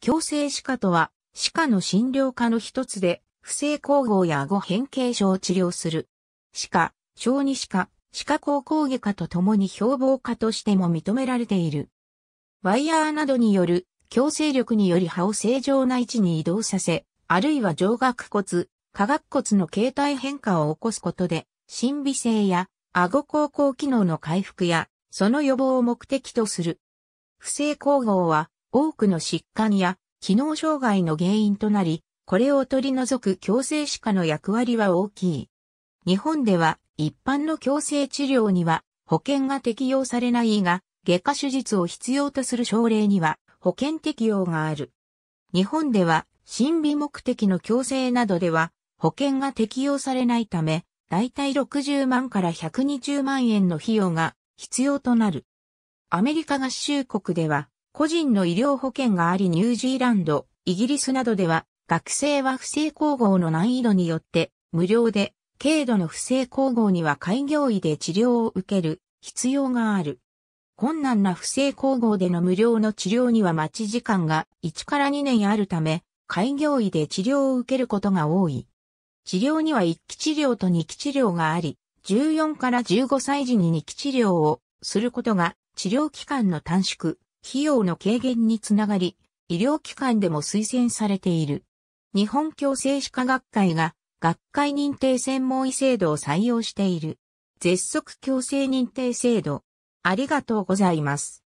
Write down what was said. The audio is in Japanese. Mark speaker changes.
Speaker 1: 強制歯科とは、歯科の診療科の一つで、
Speaker 2: 不正咬合や顎変形症を治療する。歯科、小児歯科、歯科口校外科と共に標榜科としても認められている。ワイヤーなどによる強制力により歯を正常な位置に移動させ、あるいは上顎骨、下顎骨の形態変化を起こすことで、心微性や顎口校機能の回復や、その予防を目的とする。不正咬合は、多くの疾患や機能障害の原因となり、これを取り除く矯正歯科の役割は大きい。日本では一般の矯正治療には保険が適用されないが、外科手術を必要とする症例には保険適用がある。日本では、審美目的の矯正などでは、保険が適用されないため、だいたい60万から120万円の費用が必要となる。アメリカ合衆国では、個人の医療保険がありニュージーランド、イギリスなどでは、学生は不正工合の難易度によって、無料で、軽度の不正工合には開業医で治療を受ける必要がある。困難な不正工合での無料の治療には待ち時間が1から2年あるため、開業医で治療を受けることが多い。治療には1期治療と2期治療があり、14から15歳児に2期治療をすることが治療期間の短縮、費用の軽減につながり、医療機関でも推薦されている。日本矯正歯科学会が学会認定専門医制度を採用している。絶足矯
Speaker 1: 正認定制度。ありがとうございます。